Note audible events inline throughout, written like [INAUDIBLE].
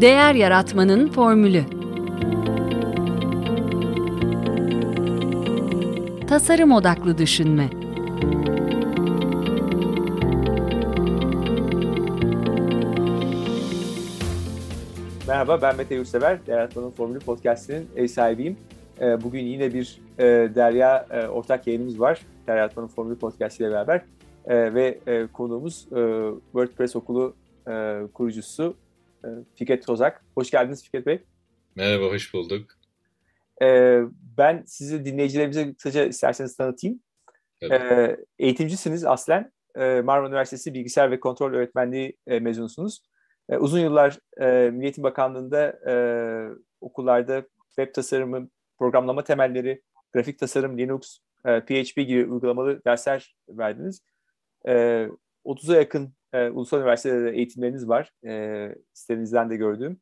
Değer Yaratmanın Formülü Tasarım Odaklı Düşünme Merhaba ben Mete Yurtsever, Değer Yaratmanın Formülü Podcast'inin ev sahibiyim. Ee, bugün yine bir e, Derya e, ortak yayınımız var. Derya Yaratmanın Formülü Podcast ile beraber. Ee, ve e, konuğumuz WordPress okulu kurucusu ee, Fikret Tozak. Hoş geldiniz Fikret Bey. Merhaba, hoş bulduk. Ee, ben sizi dinleyicilerimize kısaca isterseniz tanıtayım. Ee, eğitimcisiniz aslen. Ee, Marmara Üniversitesi Bilgisayar ve Kontrol Öğretmenliği e, mezunusunuz. Ee, uzun yıllar e, Milli Eğitim Bakanlığı'nda e, okullarda web tasarımı, programlama temelleri, grafik tasarım, Linux, e, PHP gibi uygulamalı dersler verdiniz. E, ee, 30'a yakın e, Ulusal Üniversitede eğitimleriniz var. E, sitenizden de gördüğüm.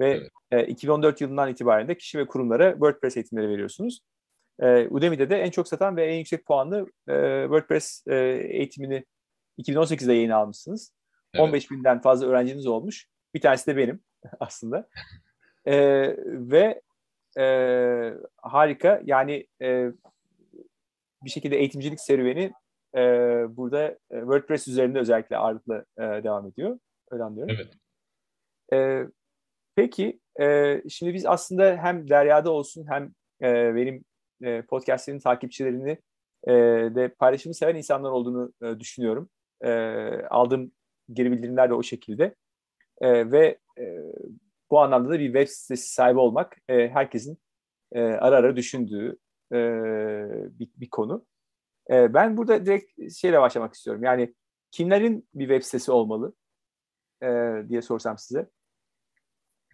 Ve evet. e, 2014 yılından itibaren de kişi ve kurumlara WordPress eğitimleri veriyorsunuz. E, Udemy'de de en çok satan ve en yüksek puanlı e, WordPress e, eğitimini 2018'de yayın almışsınız. Evet. 15 binden fazla öğrenciniz olmuş. Bir tanesi de benim [LAUGHS] aslında. e, ve e, harika yani e, bir şekilde eğitimcilik serüveni ee, e, burada WordPress üzerinde özellikle ağırlıklı e, devam ediyor. Öyle anlıyorum. Evet. E, peki, e, şimdi biz aslında hem Derya'da olsun hem e, benim e, podcastlerin takipçilerini e, de paylaşımı seven insanlar olduğunu e, düşünüyorum. E, aldığım geri bildirimler de o şekilde. E, ve e, bu anlamda da bir web sitesi sahibi olmak e, herkesin e, ara ara düşündüğü e, bir, bir konu. Ee, ben burada direkt şeyle başlamak istiyorum. Yani kimlerin bir web sitesi olmalı e, diye sorsam size.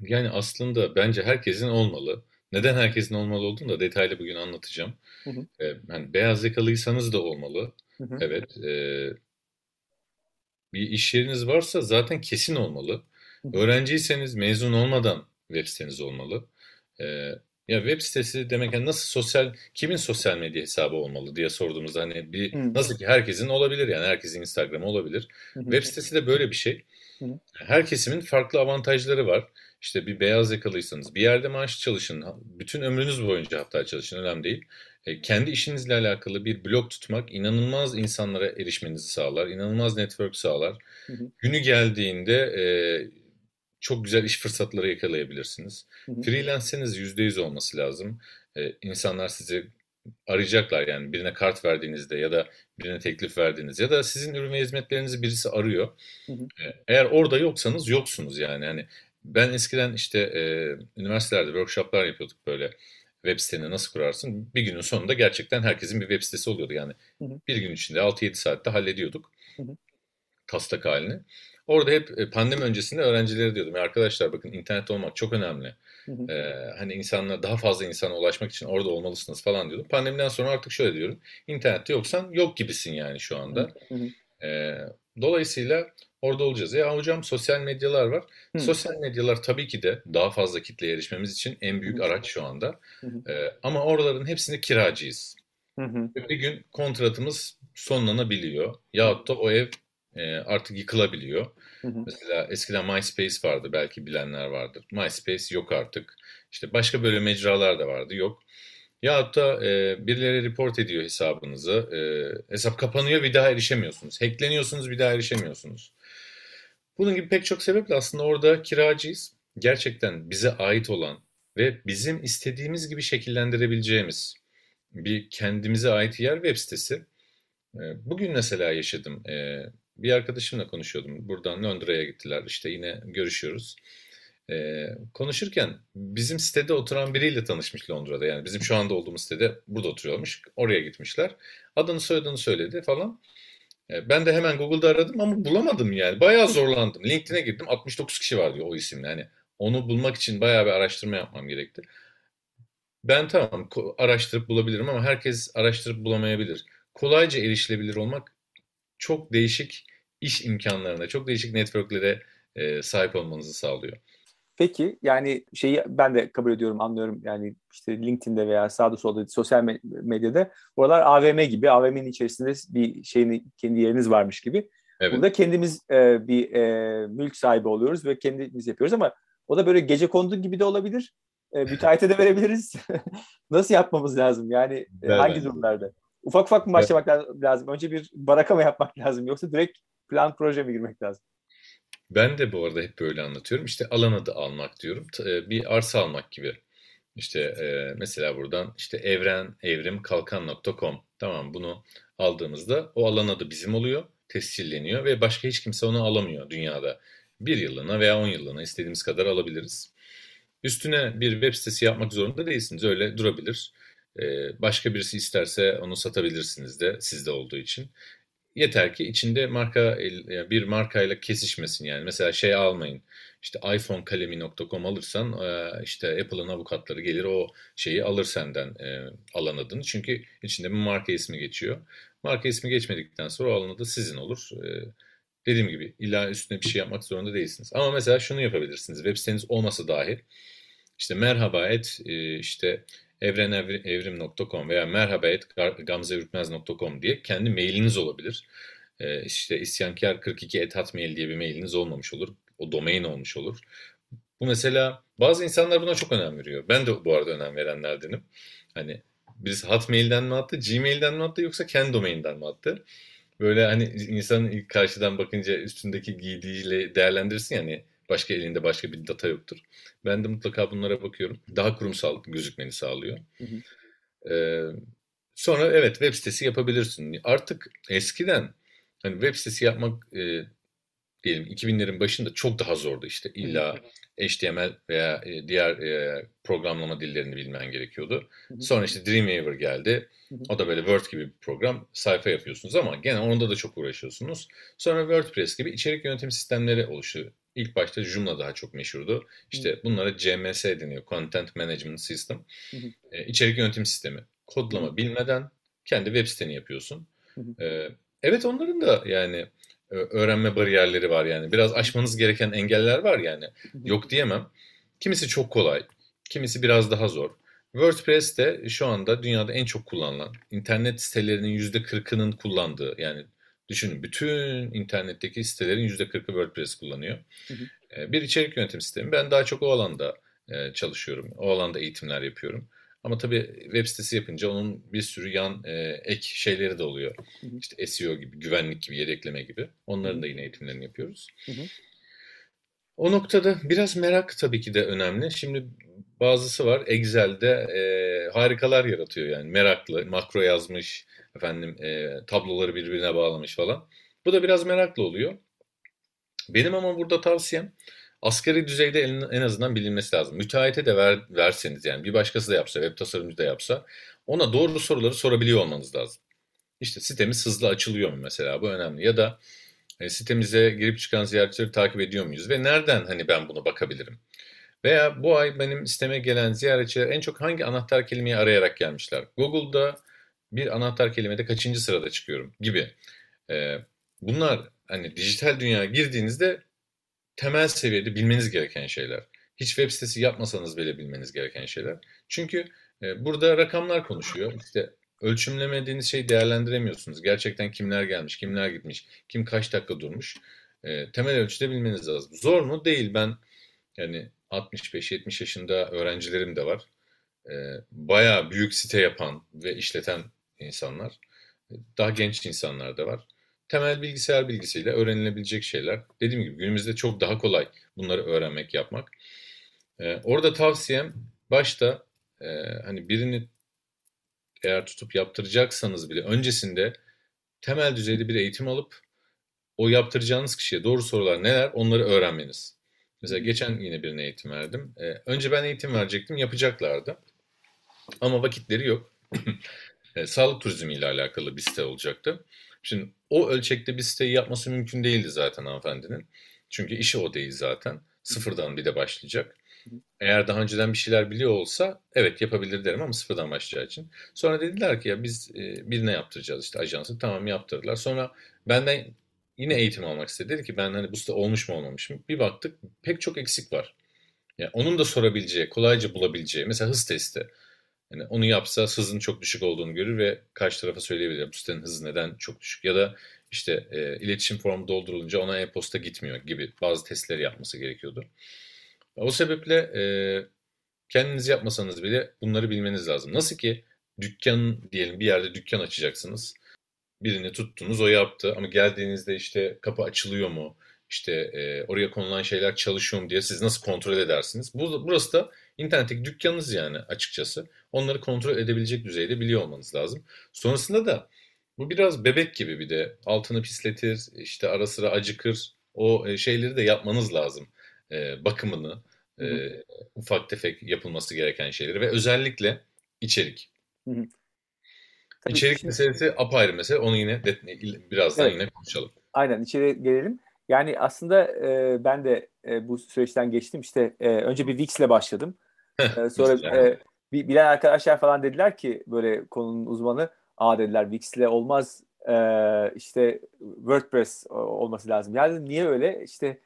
Yani aslında bence herkesin olmalı. Neden herkesin olmalı olduğunu da detaylı bugün anlatacağım. Hı hı. Ee, yani beyaz yakalıysanız da olmalı. Hı hı. Evet. E, bir iş yeriniz varsa zaten kesin olmalı. Hı hı. Öğrenciyseniz mezun olmadan web siteniz olmalı. E, ya web sitesi demek yani nasıl sosyal kimin sosyal medya hesabı olmalı diye sorduğumuzda hani bir Hı. nasıl ki herkesin olabilir yani herkesin Instagram'ı olabilir. Hı Web sitesi de böyle bir şey. Hı. Her kesimin farklı avantajları var. İşte bir beyaz yakalıysanız bir yerde maaş çalışın. Bütün ömrünüz boyunca hatta çalışın önemli değil. E, kendi işinizle alakalı bir blog tutmak inanılmaz insanlara erişmenizi sağlar. inanılmaz network sağlar. Hı hı. Günü geldiğinde e, çok güzel iş fırsatları yakalayabilirsiniz. Freelance'iniz %100 olması lazım. Ee, insanlar sizi arayacaklar yani birine kart verdiğinizde ya da birine teklif verdiğiniz ya da sizin ürün ve hizmetlerinizi birisi arıyor. Hı ee, Eğer orada yoksanız yoksunuz yani. yani ben eskiden işte e, üniversitelerde workshoplar yapıyorduk böyle web siteni nasıl kurarsın. Bir günün sonunda gerçekten herkesin bir web sitesi oluyordu yani. Hı hı. Bir gün içinde 6-7 saatte hallediyorduk. Hı hı. Taslak halini. Orada hep e, pandemi öncesinde öğrencilere diyordum. Ya arkadaşlar bakın internet olmak çok önemli. Ee, hani insanlara daha fazla insana ulaşmak için orada olmalısınız falan diyordum. Pandemiden sonra artık şöyle diyorum. İnternette yoksan yok gibisin yani şu anda. ee, dolayısıyla orada olacağız. Ya hocam sosyal medyalar var. Sosyal medyalar tabii ki de daha fazla kitleye erişmemiz için en büyük araç şu anda. Ee, ama oraların hepsinde kiracıyız. Bir gün kontratımız sonlanabiliyor. Yahut da o ev e, artık yıkılabiliyor. Hı hı. Mesela eskiden MySpace vardı belki bilenler vardır. MySpace yok artık. İşte başka böyle mecralar da vardı yok. Ya hatta e, birileri report ediyor hesabınızı. E, hesap kapanıyor bir daha erişemiyorsunuz. Hackleniyorsunuz bir daha erişemiyorsunuz. Bunun gibi pek çok sebeple aslında orada kiracıyız. Gerçekten bize ait olan ve bizim istediğimiz gibi şekillendirebileceğimiz bir kendimize ait yer web sitesi. E, bugün mesela yaşadım. E, bir arkadaşımla konuşuyordum. Buradan Londra'ya gittiler. İşte yine görüşüyoruz. Ee, konuşurken bizim sitede oturan biriyle tanışmış Londra'da. Yani bizim şu anda olduğumuz sitede burada oturuyormuş. Oraya gitmişler. Adını soyadını söyledi falan. Ee, ben de hemen Google'da aradım ama bulamadım yani. Bayağı zorlandım. LinkedIn'e girdim. 69 kişi var diyor o isimle. yani onu bulmak için bayağı bir araştırma yapmam gerekti. Ben tamam araştırıp bulabilirim ama herkes araştırıp bulamayabilir. Kolayca erişilebilir olmak çok değişik iş imkanlarına, çok değişik networklere e, sahip olmanızı sağlıyor. Peki yani şeyi ben de kabul ediyorum, anlıyorum. Yani işte LinkedIn'de veya sağda solda sosyal medyada oralar AVM gibi, AVM'nin içerisinde bir şeyin kendi yeriniz varmış gibi. Evet. Burada kendimiz e, bir e, mülk sahibi oluyoruz ve kendimiz yapıyoruz ama o da böyle gece kondu gibi de olabilir. E, müteahhite de verebiliriz. [LAUGHS] Nasıl yapmamız lazım yani ben hangi durumlarda? Ufak ufak mı başlamak evet. lazım? Önce bir baraka mı yapmak [LAUGHS] lazım? Yoksa direkt plan proje mi girmek lazım? Ben de bu arada hep böyle anlatıyorum. İşte alan da almak diyorum. E, bir arsa almak gibi. İşte e, mesela buradan işte evren evrim kalkan.com tamam bunu aldığımızda o alan adı bizim oluyor. Tescilleniyor ve başka hiç kimse onu alamıyor dünyada. Bir yılına veya on yılına istediğimiz kadar alabiliriz. Üstüne bir web sitesi yapmak zorunda değilsiniz. Öyle durabilir. Başka birisi isterse onu satabilirsiniz de sizde olduğu için. Yeter ki içinde marka bir markayla kesişmesin yani. Mesela şey almayın. İşte iPhoneKalemi.com alırsan işte Apple'ın avukatları gelir o şeyi alır senden alan adını. Çünkü içinde bir marka ismi geçiyor. Marka ismi geçmedikten sonra o alan adı sizin olur. Dediğim gibi illa üstüne bir şey yapmak zorunda değilsiniz. Ama mesela şunu yapabilirsiniz. Web siteniz olmasa dahi işte merhaba et işte evrenevrim.com veya merhaba.gamzeürkmez.com diye kendi mailiniz olabilir. Ee, işte isyankar 42 etat mail diye bir mailiniz olmamış olur. O domain olmuş olur. Bu mesela bazı insanlar buna çok önem veriyor. Ben de bu arada önem verenlerdenim. Hani birisi Hotmail'den mi attı, Gmail'den mi attı yoksa kendi domainden mi attı? Böyle hani insanın ilk karşıdan bakınca üstündeki giydiğiyle değerlendirsin yani hani Başka elinde başka bir data yoktur. Ben de mutlaka bunlara bakıyorum. Daha kurumsal gözükmeni sağlıyor. Ee, sonra evet web sitesi yapabilirsin. Artık eskiden hani web sitesi yapmak e, diyelim 2000'lerin başında çok daha zordu işte. İlla HTML veya e, diğer e, programlama dillerini bilmen gerekiyordu. Sonra işte Dreamweaver geldi. o da böyle Word gibi bir program. Sayfa yapıyorsunuz ama gene onda da çok uğraşıyorsunuz. Sonra WordPress gibi içerik yönetim sistemleri oluştu. İlk başta Joomla daha çok meşhurdu. İşte hı. bunlara CMS deniyor. Content Management System. Hı hı. E, içerik yönetim sistemi. Kodlama hı. bilmeden kendi web siteni yapıyorsun. Hı hı. E, evet onların da yani e, öğrenme bariyerleri var yani. Biraz aşmanız gereken engeller var yani. Yok diyemem. Kimisi çok kolay, kimisi biraz daha zor. WordPress de şu anda dünyada en çok kullanılan, internet sitelerinin %40'ının kullandığı yani Düşünün bütün internetteki sitelerin %40'ı WordPress kullanıyor. Hı hı. Ee, bir içerik yönetim sistemi. Ben daha çok o alanda e, çalışıyorum. O alanda eğitimler yapıyorum. Ama tabii web sitesi yapınca onun bir sürü yan e, ek şeyleri de oluyor. Hı hı. İşte SEO gibi, güvenlik gibi, yer ekleme gibi. Onların da yine eğitimlerini yapıyoruz. Hı hı. O noktada biraz merak tabii ki de önemli. Şimdi bazısı var Excel'de e, harikalar yaratıyor yani meraklı, makro yazmış, Efendim e, tabloları birbirine bağlamış falan. Bu da biraz meraklı oluyor. Benim ama burada tavsiyem asgari düzeyde en azından bilinmesi lazım. Müteahhite de ver, verseniz yani bir başkası da yapsa, web tasarımcı da yapsa ona doğru soruları sorabiliyor olmanız lazım. İşte sitemiz hızlı açılıyor mu mesela bu önemli ya da e, sitemize girip çıkan ziyaretçileri takip ediyor muyuz ve nereden hani ben bunu bakabilirim? Veya bu ay benim sisteme gelen ziyaretçiler en çok hangi anahtar kelimeyi arayarak gelmişler? Google'da bir anahtar kelimede kaçıncı sırada çıkıyorum gibi. Ee, bunlar hani dijital dünyaya girdiğinizde temel seviyede bilmeniz gereken şeyler. Hiç web sitesi yapmasanız bile bilmeniz gereken şeyler. Çünkü e, burada rakamlar konuşuyor. İşte ölçümlemediğiniz şey değerlendiremiyorsunuz. Gerçekten kimler gelmiş, kimler gitmiş, kim kaç dakika durmuş. Ee, temel ölçüde bilmeniz lazım. Zor mu? Değil. Ben yani 65-70 yaşında öğrencilerim de var. E, bayağı büyük site yapan ve işleten insanlar. E, daha genç insanlar da var. Temel bilgisayar bilgisiyle öğrenilebilecek şeyler. Dediğim gibi günümüzde çok daha kolay bunları öğrenmek, yapmak. Ee, orada tavsiyem başta e, hani birini eğer tutup yaptıracaksanız bile öncesinde temel düzeyde bir eğitim alıp o yaptıracağınız kişiye doğru sorular neler onları öğrenmeniz. Mesela geçen yine birine eğitim verdim. Ee, önce ben eğitim verecektim yapacaklardı. Ama vakitleri yok. [CLEARS THROAT] e, sağlık turizmi ile alakalı bir site olacaktı. Şimdi o ölçekte bir siteyi yapması mümkün değildi zaten hanımefendinin. Çünkü işi o değil zaten. Sıfırdan bir de başlayacak. Eğer daha önceden bir şeyler biliyor olsa evet yapabilir derim ama sıfırdan başlayacağı için. Sonra dediler ki ya biz e, birine yaptıracağız işte ajansı. Tamam yaptırdılar. Sonra benden yine eğitim almak istedi. Dedi ki ben hani bu site olmuş mu olmamış mı? Bir baktık pek çok eksik var. Yani onun da sorabileceği, kolayca bulabileceği. Mesela hız testi. Yani onu yapsa hızın çok düşük olduğunu görür ve karşı tarafa söyleyebilir. Bu sitenin hızı neden çok düşük ya da işte e, iletişim formu doldurulunca ona e-posta gitmiyor gibi bazı testleri yapması gerekiyordu. O sebeple e, kendiniz yapmasanız bile bunları bilmeniz lazım. Nasıl ki dükkan diyelim bir yerde dükkan açacaksınız. Birini tuttunuz o yaptı ama geldiğinizde işte kapı açılıyor mu? İşte e, oraya konulan şeyler çalışıyor mu diye siz nasıl kontrol edersiniz? Bu, burası da internetteki dükkanınız yani açıkçası. Onları kontrol edebilecek düzeyde biliyor olmanız lazım. Sonrasında da bu biraz bebek gibi bir de altını pisletir, işte ara sıra acıkır. O e, şeyleri de yapmanız lazım. E, bakımını, e, ufak tefek yapılması gereken şeyleri ve özellikle içerik. Tabii İçerik şimdi... meselesi apayrı mesele. Onu yine de, birazdan evet. yine konuşalım. Aynen içeri gelelim. Yani aslında e, ben de e, bu süreçten geçtim. İşte e, önce bir Wix ile başladım. Ee, sonra e, bilen arkadaşlar falan dediler ki böyle konunun uzmanı a dediler Wix ile olmaz e, işte WordPress olması lazım. Yani niye öyle? İşte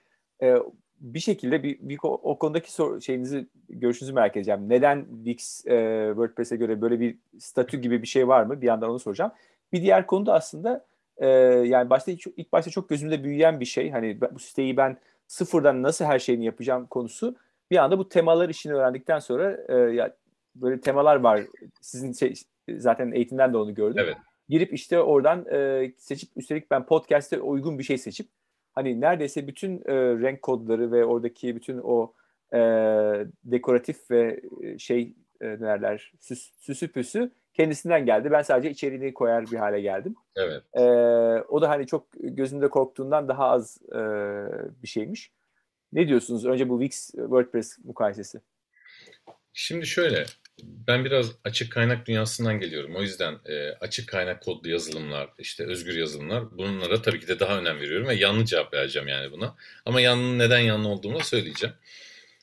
e, bir şekilde bir, bir o konudaki sor, şeyinizi görüşünüzü merak edeceğim. Neden Wix e, WordPress'e göre böyle bir statü gibi bir şey var mı? Bir yandan onu soracağım. Bir diğer konu da aslında e, yani başta ilk başta çok gözümde büyüyen bir şey. Hani bu siteyi ben sıfırdan nasıl her şeyini yapacağım konusu bir anda bu temalar işini öğrendikten sonra e, ya böyle temalar var. Sizin şey, zaten eğitimden de onu gördüm. Evet. Girip işte oradan e, seçip üstelik ben podcast'e uygun bir şey seçip hani neredeyse bütün e, renk kodları ve oradaki bütün o e, dekoratif ve e, şey e, neler süs, süsü püsü kendisinden geldi. Ben sadece içeriğini koyar bir hale geldim. Evet. E, o da hani çok gözünde korktuğundan daha az e, bir şeymiş. Ne diyorsunuz? Önce bu Wix e, WordPress mukayesesi. Şimdi şöyle, ben biraz açık kaynak dünyasından geliyorum. O yüzden e, açık kaynak kodlu yazılımlar, işte özgür yazılımlar bunlara tabii ki de daha önem veriyorum ve yanlış cevap vereceğim yani buna. Ama yanlının neden yanlı olduğunu da söyleyeceğim.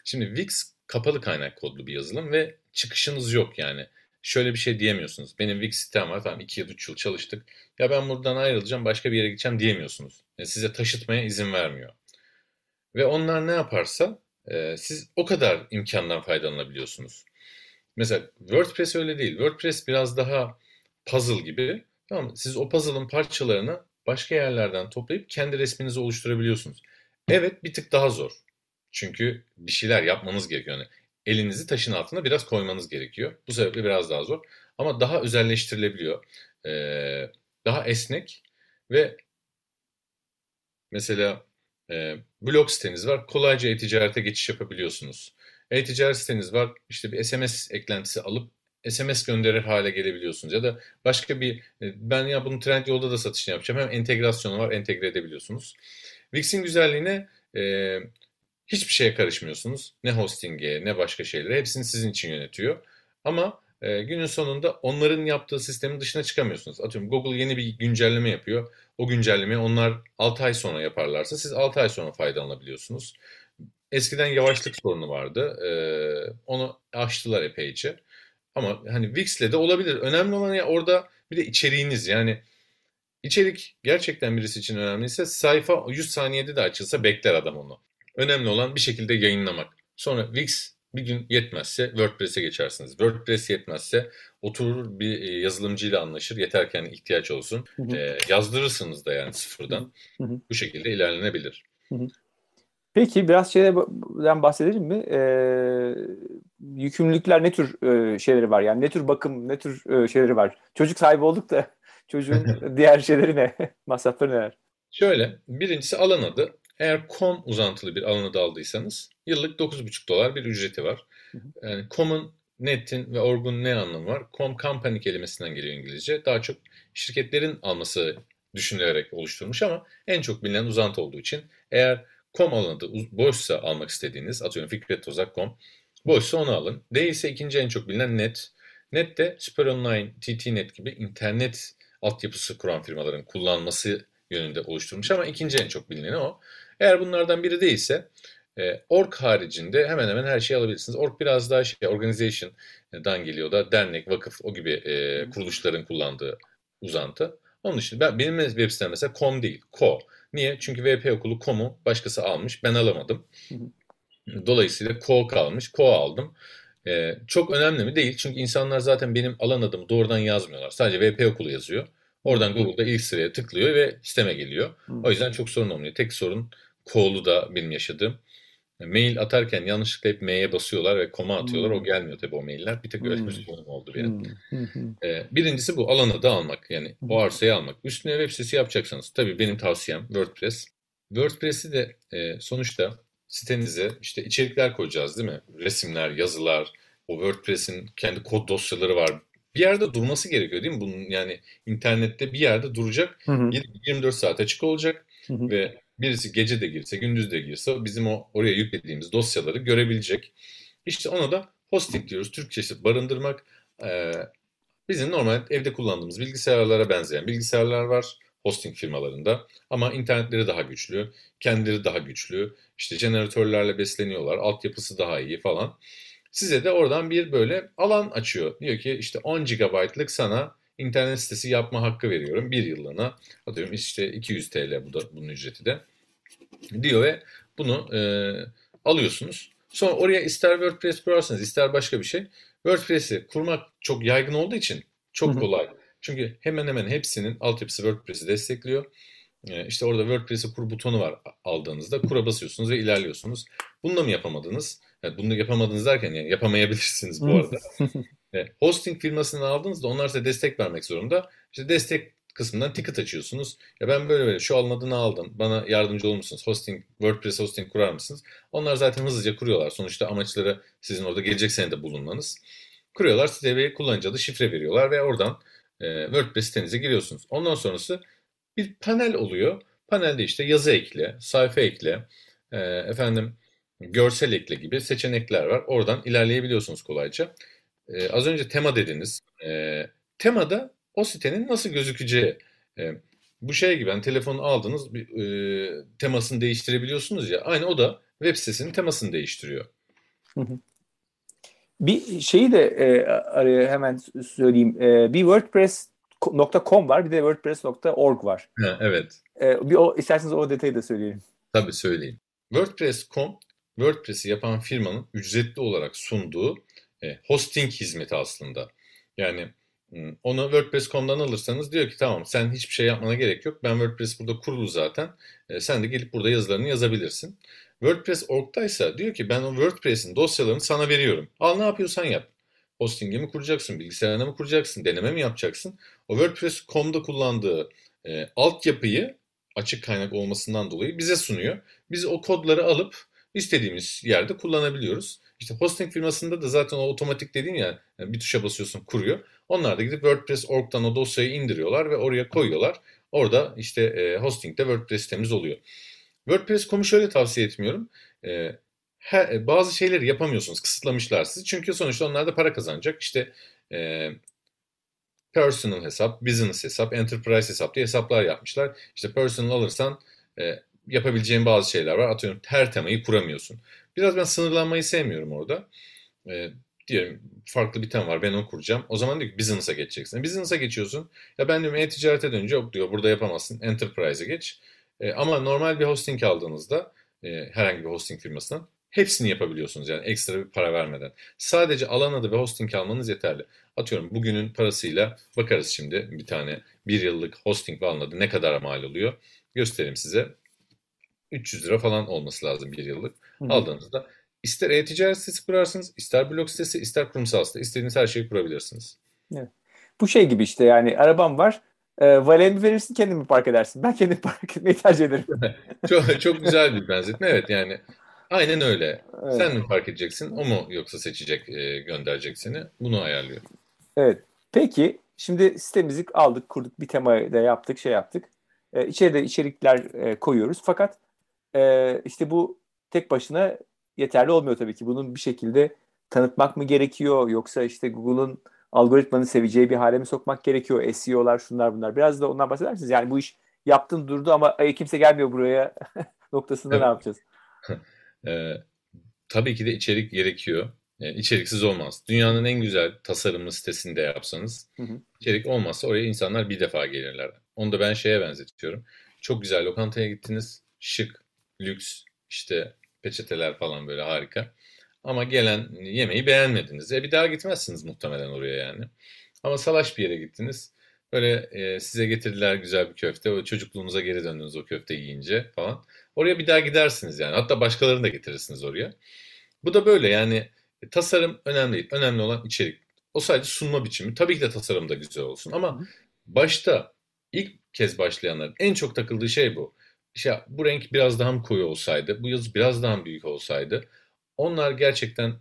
Şimdi Wix kapalı kaynak kodlu bir yazılım ve çıkışınız yok yani. Şöyle bir şey diyemiyorsunuz. Benim Wix sitem var tamam 2 yıl 3 yıl çalıştık. Ya ben buradan ayrılacağım başka bir yere gideceğim diyemiyorsunuz. Yani size taşıtmaya izin vermiyor. Ve onlar ne yaparsa e, siz o kadar imkandan faydalanabiliyorsunuz. Mesela WordPress öyle değil. WordPress biraz daha puzzle gibi. Tamam Siz o puzzle'ın parçalarını başka yerlerden toplayıp kendi resminizi oluşturabiliyorsunuz. Evet bir tık daha zor. Çünkü bir şeyler yapmanız gerekiyor. Yani elinizi taşın altına biraz koymanız gerekiyor. Bu sebeple biraz daha zor. Ama daha özelleştirilebiliyor. Ee, daha esnek ve mesela e, blog siteniz var. Kolayca e-ticarete geçiş yapabiliyorsunuz. E-ticaret siteniz var. İşte bir SMS eklentisi alıp SMS gönderir hale gelebiliyorsunuz. Ya da başka bir e, ben ya bunu trend yolda da satışını yapacağım. Hem entegrasyonu var entegre edebiliyorsunuz. Wix'in güzelliğine e, hiçbir şeye karışmıyorsunuz. Ne hosting'e ne başka şeylere. Hepsini sizin için yönetiyor. Ama e, günün sonunda onların yaptığı sistemin dışına çıkamıyorsunuz. Atıyorum Google yeni bir güncelleme yapıyor. O güncellemeyi onlar 6 ay sonra yaparlarsa siz 6 ay sonra faydalanabiliyorsunuz. Eskiden yavaşlık sorunu vardı. E, onu aştılar epeyce. Ama hani Wix'le de olabilir. Önemli olan ya orada bir de içeriğiniz yani içerik gerçekten birisi için önemliyse sayfa 100 saniyede de açılsa bekler adam onu. Önemli olan bir şekilde yayınlamak. Sonra Wix bir gün yetmezse WordPress'e geçersiniz. WordPress yetmezse oturur bir e, yazılımcıyla anlaşır. Yeter ki hani ihtiyaç olsun. Hı hı. E, yazdırırsınız da yani sıfırdan. Hı hı. Bu şekilde ilerlenebilir. Peki biraz şeyden bahsedelim mi? E, yükümlülükler ne tür e, şeyleri var? Yani ne tür bakım, ne tür e, şeyleri var? Çocuk sahibi olduk da [LAUGHS] çocuğun [LAUGHS] diğer şeyleri ne? [LAUGHS] Masrafları neler? Şöyle, birincisi alan adı. Eğer com uzantılı bir alana aldıysanız, yıllık 9,5 dolar bir ücreti var. Yani com'un, net'in ve org'un ne anlamı var? Com company kelimesinden geliyor İngilizce. Daha çok şirketlerin alması düşünülerek oluşturmuş ama en çok bilinen uzantı olduğu için eğer com alanı boşsa almak istediğiniz atıyorum Fikret com boşsa onu alın. Değilse ikinci en çok bilinen net. Net de Super Online, TTNet gibi internet altyapısı kuran firmaların kullanması yönünde oluşturmuş ama ikinci en çok bilineni o. Eğer bunlardan biri değilse e, org haricinde hemen hemen her şeyi alabilirsiniz. Org biraz daha şey organization'dan geliyor da dernek, vakıf o gibi e, kuruluşların kullandığı uzantı. Onun için ben, benim web sitem mesela com değil, co. Niye? Çünkü VP okulu com'u başkası almış, ben alamadım. Dolayısıyla co kalmış, co aldım. Ee, çok önemli mi? Değil. Çünkü insanlar zaten benim alan adımı doğrudan yazmıyorlar. Sadece VP okulu yazıyor. Oradan Google'da ilk sıraya tıklıyor ve sisteme geliyor. O yüzden çok sorun olmuyor. Tek sorun kolu da benim yaşadığım. Mail atarken yanlışlıkla hep M'ye basıyorlar ve koma atıyorlar. O gelmiyor tabii o mailler. Bir tek öyle bir oldu benim. ee, birincisi bu alana da almak. Yani o arsayı almak. Üstüne web sitesi yapacaksanız. Tabii benim tavsiyem WordPress. WordPress'i de e, sonuçta sitenize işte içerikler koyacağız değil mi? Resimler, yazılar, o WordPress'in kendi kod dosyaları var bir yerde durması gerekiyor değil mi bunun? Yani internette bir yerde duracak. Hı hı. 24 saat açık olacak hı hı. ve birisi gece de girse, gündüz de girse bizim o oraya yüklediğimiz dosyaları görebilecek. İşte ona da hosting diyoruz. Türkçesi barındırmak. E, bizim normal evde kullandığımız bilgisayarlara benzeyen bilgisayarlar var hosting firmalarında. Ama internetleri daha güçlü, kendileri daha güçlü. İşte jeneratörlerle besleniyorlar, altyapısı daha iyi falan size de oradan bir böyle alan açıyor. Diyor ki işte 10 GB'lık sana internet sitesi yapma hakkı veriyorum bir yıllığına. Atıyorum işte 200 TL bu da, bunun ücreti de diyor ve bunu e, alıyorsunuz. Sonra oraya ister WordPress kurarsanız ister başka bir şey. WordPress'i kurmak çok yaygın olduğu için çok Hı-hı. kolay. Çünkü hemen hemen hepsinin altyapısı WordPress'i destekliyor. E, işte orada WordPress'i kur butonu var aldığınızda. Kura basıyorsunuz ve ilerliyorsunuz. Bunu da mı yapamadınız? Yani bunu yapamadınız derken yani yapamayabilirsiniz bu arada. [LAUGHS] E, hosting firmasını aldığınızda onlar size destek vermek zorunda. İşte destek kısmından ticket açıyorsunuz. Ya ben böyle böyle şu anladığını aldım. Bana yardımcı olur musunuz? Hosting, WordPress hosting kurar mısınız? Onlar zaten hızlıca kuruyorlar. Sonuçta amaçları sizin orada gelecek senede bulunmanız. Kuruyorlar. Size bir kullanıcı adı şifre veriyorlar ve oradan e, WordPress sitenize giriyorsunuz. Ondan sonrası bir panel oluyor. Panelde işte yazı ekle, sayfa ekle, e, efendim görsel ekle gibi seçenekler var. Oradan ilerleyebiliyorsunuz kolayca. Ee, az önce tema dediniz. Ee, temada o sitenin nasıl gözükeceği. Ee, bu şey gibi yani telefonu aldınız bir, e, temasını değiştirebiliyorsunuz ya. Aynı o da web sitesinin temasını değiştiriyor. Bir şeyi de e, araya hemen söyleyeyim. E, bir WordPress.com var bir de WordPress.org var. Ha, evet. E, bir o, isterseniz o detayı da söyleyelim. Tabii söyleyeyim. WordPress.com WordPress'i yapan firmanın ücretli olarak sunduğu e, hosting hizmeti aslında. Yani onu WordPress.com'dan alırsanız diyor ki tamam sen hiçbir şey yapmana gerek yok. Ben WordPress burada kurulu zaten. E, sen de gelip burada yazılarını yazabilirsin. WordPress.org'daysa diyor ki ben o WordPress'in dosyalarını sana veriyorum. Al ne yapıyorsan yap. Hosting'i mi kuracaksın, bilgisayarına mı kuracaksın, deneme mi yapacaksın? O WordPress.com'da kullandığı e, altyapıyı açık kaynak olmasından dolayı bize sunuyor. Biz o kodları alıp istediğimiz yerde kullanabiliyoruz. İşte hosting firmasında da zaten o otomatik dediğim ya yani bir tuşa basıyorsun kuruyor. Onlar da gidip WordPress.org'dan o dosyayı indiriyorlar ve oraya koyuyorlar. Orada işte e, hosting'de WordPress temiz oluyor. WordPress.com'u şöyle tavsiye etmiyorum. E, e, bazı şeyleri yapamıyorsunuz. Kısıtlamışlar sizi. Çünkü sonuçta onlar da para kazanacak. İşte personal hesap, business hesap, enterprise hesap diye hesaplar yapmışlar. İşte personal alırsan yapabileceğin bazı şeyler var. Atıyorum her temayı kuramıyorsun. Biraz ben sınırlanmayı sevmiyorum orada. E, diyelim farklı bir tema var ben onu kuracağım. O zaman diyor ki business'a geçeceksin. Business'a geçiyorsun. Ya ben diyorum e-ticarete dönünce yok diyor burada yapamazsın. Enterprise'e geç. E, ama normal bir hosting aldığınızda e, herhangi bir hosting firmasından hepsini yapabiliyorsunuz yani ekstra bir para vermeden. Sadece alan adı ve hosting almanız yeterli. Atıyorum bugünün parasıyla bakarız şimdi bir tane bir yıllık hosting ve alan adı ne kadar mal oluyor göstereyim size. 300 lira falan olması lazım bir yıllık. Hı. Aldığınızda ister e-ticaret sitesi kurarsınız, ister blog sitesi, ister kurumsal site. İstediğiniz her şeyi kurabilirsiniz. Evet. Bu şey gibi işte yani arabam var. E, Vale'ye mi verirsin kendin mi park edersin? Ben kendim park etmeyi tercih ederim. [LAUGHS] çok, çok güzel bir benzetme. Evet yani aynen öyle. Evet. Sen mi park edeceksin? O mu yoksa seçecek e, gönderecek seni? Bunu ayarlıyor. Evet. Peki şimdi sitemizi aldık kurduk bir temayı da yaptık şey yaptık. E, içeride içerikler e, koyuyoruz fakat e, işte bu tek başına yeterli olmuyor tabii ki. Bunun bir şekilde tanıtmak mı gerekiyor yoksa işte Google'ın algoritmanı seveceği bir hale mi sokmak gerekiyor? SEO'lar şunlar bunlar. Biraz da ondan bahseder misiniz? Yani bu iş yaptın durdu ama e, kimse gelmiyor buraya [LAUGHS] noktasında evet. ne yapacağız? [LAUGHS] e, tabii ki de içerik gerekiyor. Yani ee, içeriksiz olmaz. Dünyanın en güzel tasarımlı sitesinde yapsanız hı hı. içerik olmazsa oraya insanlar bir defa gelirler. Onu da ben şeye benzetiyorum. Çok güzel lokantaya gittiniz. Şık, lüks işte peçeteler falan böyle harika. Ama gelen yemeği beğenmediniz. E bir daha gitmezsiniz muhtemelen oraya yani. Ama salaş bir yere gittiniz. Böyle e, size getirdiler güzel bir köfte. Böyle çocukluğunuza geri döndünüz o köfte yiyince falan. Oraya bir daha gidersiniz yani. Hatta başkalarını da getirirsiniz oraya. Bu da böyle yani e, tasarım önemli değil. Önemli olan içerik. O sadece sunma biçimi. Tabii ki de tasarım da güzel olsun ama başta ilk kez başlayanların en çok takıldığı şey bu işte bu renk biraz daha mı koyu olsaydı, bu yazı biraz daha mı büyük olsaydı onlar gerçekten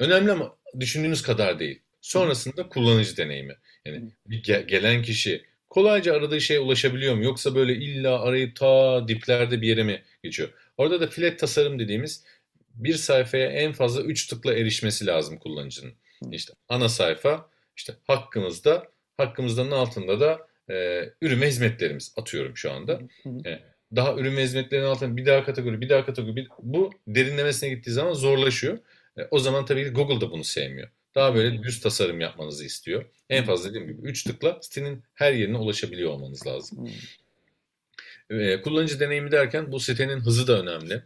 önemli ama düşündüğünüz kadar değil. Sonrasında kullanıcı deneyimi. Yani bir ge- gelen kişi kolayca aradığı şeye ulaşabiliyor mu? Yoksa böyle illa arayıp ta diplerde bir yere mi geçiyor? Orada da flat tasarım dediğimiz bir sayfaya en fazla 3 tıkla erişmesi lazım kullanıcının. İşte ana sayfa, işte hakkımızda, hakkımızdanın altında da e, ürün ve hizmetlerimiz atıyorum şu anda. E, daha ürün ve hizmetlerin altına bir daha kategori, bir daha kategori. Bir... Bu derinlemesine gittiği zaman zorlaşıyor. E, o zaman tabii ki Google da bunu sevmiyor. Daha böyle düz tasarım yapmanızı istiyor. En fazla dediğim gibi 3 tıkla sitenin her yerine ulaşabiliyor olmanız lazım. Hmm. E, kullanıcı deneyimi derken bu sitenin hızı da önemli.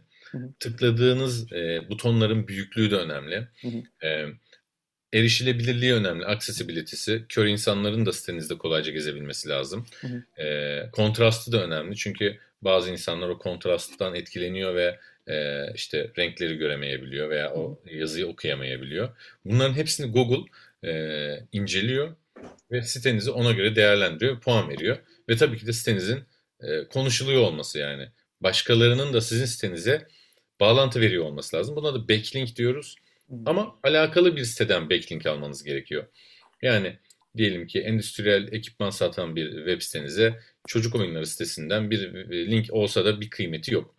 Tıkladığınız e, butonların büyüklüğü de önemli. E, erişilebilirliği önemli. Aksesibilitesi, Kör insanların da sitenizde kolayca gezebilmesi lazım. E, kontrastı da önemli. Çünkü bazı insanlar o kontrasttan etkileniyor ve e, işte renkleri göremeyebiliyor veya o yazıyı okuyamayabiliyor. Bunların hepsini Google e, inceliyor ve sitenizi ona göre değerlendiriyor, puan veriyor. Ve tabii ki de sitenizin e, konuşuluyor olması yani. Başkalarının da sizin sitenize bağlantı veriyor olması lazım. Buna da backlink diyoruz. Hmm. Ama alakalı bir siteden backlink almanız gerekiyor. Yani diyelim ki endüstriyel ekipman satan bir web sitenize çocuk oyunları sitesinden bir link olsa da bir kıymeti yok.